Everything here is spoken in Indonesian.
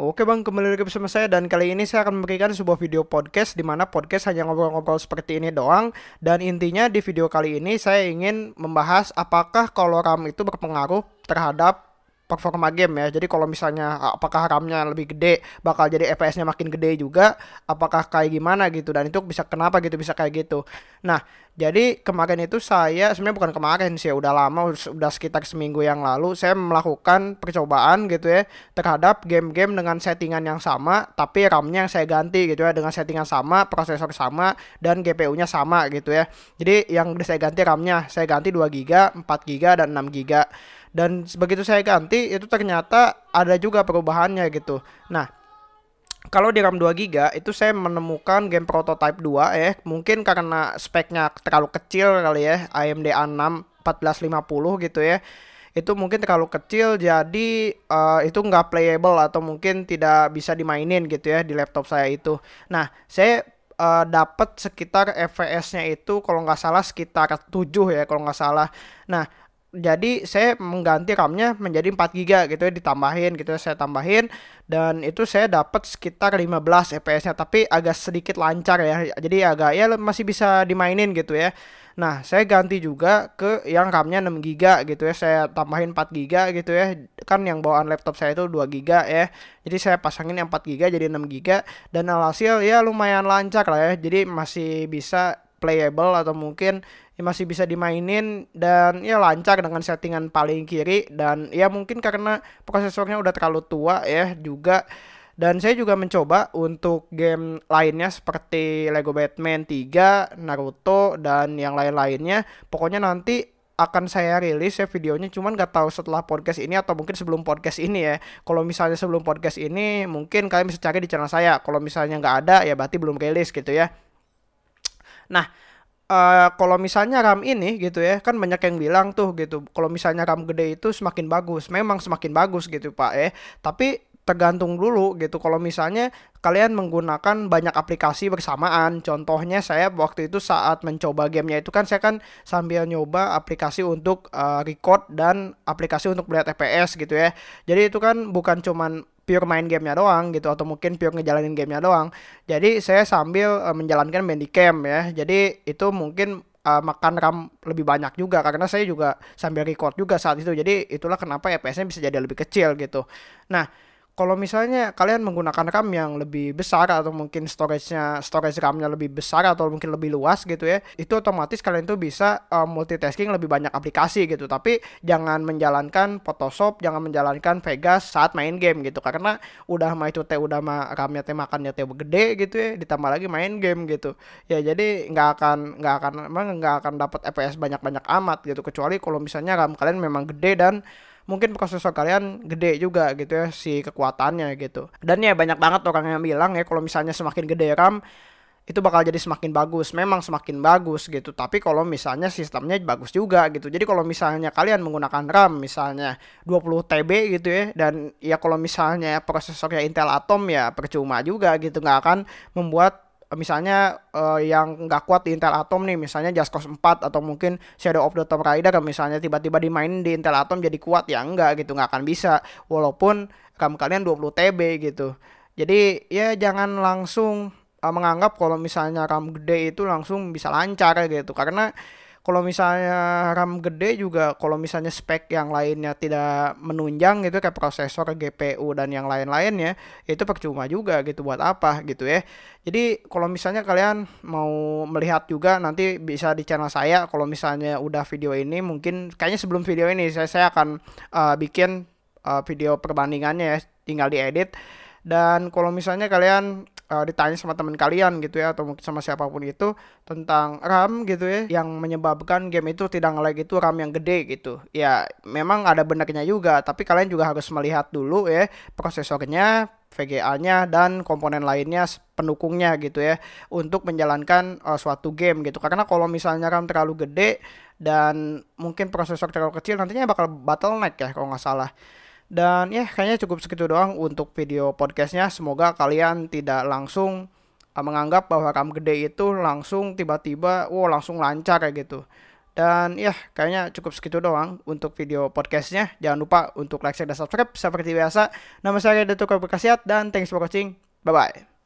Oke bang, kembali lagi bersama saya dan kali ini saya akan memberikan sebuah video podcast di mana podcast hanya ngobrol-ngobrol seperti ini doang dan intinya di video kali ini saya ingin membahas apakah koloram itu berpengaruh terhadap performa game ya. Jadi kalau misalnya apakah RAM-nya lebih gede, bakal jadi FPS-nya makin gede juga, apakah kayak gimana gitu dan itu bisa kenapa gitu bisa kayak gitu. Nah, jadi kemarin itu saya sebenarnya bukan kemarin sih, udah lama udah sekitar seminggu yang lalu saya melakukan percobaan gitu ya terhadap game-game dengan settingan yang sama tapi RAM-nya yang saya ganti gitu ya dengan settingan sama, prosesor sama dan GPU-nya sama gitu ya. Jadi yang saya ganti RAM-nya, saya ganti 2 GB, 4 GB dan 6 GB dan begitu saya ganti itu ternyata ada juga perubahannya gitu nah kalau di RAM 2 GB itu saya menemukan game prototype 2 ya, eh, mungkin karena speknya terlalu kecil kali ya, AMD A6 1450 gitu ya. Itu mungkin terlalu kecil jadi uh, itu nggak playable atau mungkin tidak bisa dimainin gitu ya di laptop saya itu. Nah, saya uh, eh, dapat sekitar FPS-nya itu kalau nggak salah sekitar 7 ya kalau nggak salah. Nah, jadi saya mengganti RAM-nya menjadi 4 giga gitu ya ditambahin gitu ya saya tambahin dan itu saya dapat sekitar 15 FPS-nya tapi agak sedikit lancar ya. Jadi agak ya masih bisa dimainin gitu ya. Nah, saya ganti juga ke yang RAM-nya 6 GB gitu ya. Saya tambahin 4 giga gitu ya. Kan yang bawaan laptop saya itu 2 giga ya. Jadi saya pasangin yang 4 GB jadi 6 giga dan alhasil ya lumayan lancar lah ya. Jadi masih bisa playable atau mungkin ya masih bisa dimainin dan ya lancar dengan settingan paling kiri dan ya mungkin karena prosesornya udah terlalu tua ya juga dan saya juga mencoba untuk game lainnya seperti Lego Batman 3, Naruto, dan yang lain-lainnya. Pokoknya nanti akan saya rilis ya videonya cuman gak tahu setelah podcast ini atau mungkin sebelum podcast ini ya kalau misalnya sebelum podcast ini mungkin kalian bisa cari di channel saya kalau misalnya nggak ada ya berarti belum rilis gitu ya Nah, uh, kalau misalnya RAM ini gitu ya, kan banyak yang bilang tuh gitu, kalau misalnya RAM gede itu semakin bagus. Memang semakin bagus gitu, Pak Eh. Tapi tergantung dulu gitu kalau misalnya kalian menggunakan banyak aplikasi bersamaan contohnya saya waktu itu saat mencoba gamenya itu kan saya kan sambil nyoba aplikasi untuk uh, record dan aplikasi untuk melihat FPS gitu ya jadi itu kan bukan cuman pure main gamenya doang gitu atau mungkin pure ngejalanin gamenya doang jadi saya sambil uh, menjalankan bandicam ya jadi itu mungkin uh, makan RAM lebih banyak juga karena saya juga sambil record juga saat itu jadi itulah kenapa FPS-nya e bisa jadi lebih kecil gitu nah kalau misalnya kalian menggunakan RAM yang lebih besar atau mungkin storage-nya storage RAM-nya lebih besar atau mungkin lebih luas gitu ya, itu otomatis kalian tuh bisa uh, multitasking lebih banyak aplikasi gitu. Tapi jangan menjalankan Photoshop, jangan menjalankan Vegas saat main game gitu karena udah mah itu teh udah mah RAM-nya teh makannya teh gede gitu ya, ditambah lagi main game gitu. Ya jadi nggak akan nggak akan emang nggak akan dapat FPS banyak-banyak amat gitu kecuali kalau misalnya RAM kalian memang gede dan mungkin prosesor kalian gede juga gitu ya si kekuatannya gitu. Dan ya banyak banget orang yang bilang ya kalau misalnya semakin gede RAM itu bakal jadi semakin bagus. Memang semakin bagus gitu. Tapi kalau misalnya sistemnya bagus juga gitu. Jadi kalau misalnya kalian menggunakan RAM misalnya 20 TB gitu ya dan ya kalau misalnya prosesornya Intel Atom ya percuma juga gitu nggak akan membuat misalnya uh, yang nggak kuat di Intel Atom nih misalnya Just Cause 4 atau mungkin Shadow of the Tomb Raider misalnya tiba-tiba dimain di Intel Atom jadi kuat ya enggak gitu nggak akan bisa walaupun RAM kalian 20 TB gitu jadi ya jangan langsung uh, menganggap kalau misalnya RAM gede itu langsung bisa lancar gitu karena kalau misalnya RAM gede juga kalau misalnya spek yang lainnya tidak menunjang gitu kayak prosesor, GPU dan yang lain-lainnya itu percuma juga gitu buat apa gitu ya. Jadi kalau misalnya kalian mau melihat juga nanti bisa di channel saya kalau misalnya udah video ini mungkin kayaknya sebelum video ini saya saya akan uh, bikin uh, video perbandingannya ya tinggal diedit dan kalau misalnya kalian uh, ditanya sama teman kalian gitu ya atau mungkin sama siapapun itu tentang RAM gitu ya yang menyebabkan game itu tidak ngelag itu RAM yang gede gitu. Ya memang ada benarnya juga, tapi kalian juga harus melihat dulu ya prosesornya, VGA-nya dan komponen lainnya pendukungnya gitu ya untuk menjalankan uh, suatu game gitu. Karena kalau misalnya RAM terlalu gede dan mungkin prosesor terlalu kecil nantinya bakal bottleneck ya kalau nggak salah. Dan ya kayaknya cukup segitu doang untuk video podcastnya. Semoga kalian tidak langsung eh, menganggap bahwa RAM gede itu langsung tiba-tiba, wow langsung lancar kayak gitu. Dan ya kayaknya cukup segitu doang untuk video podcastnya. Jangan lupa untuk like, share, dan subscribe seperti biasa. Nama saya Dato Berkasiat dan thanks for watching. Bye-bye.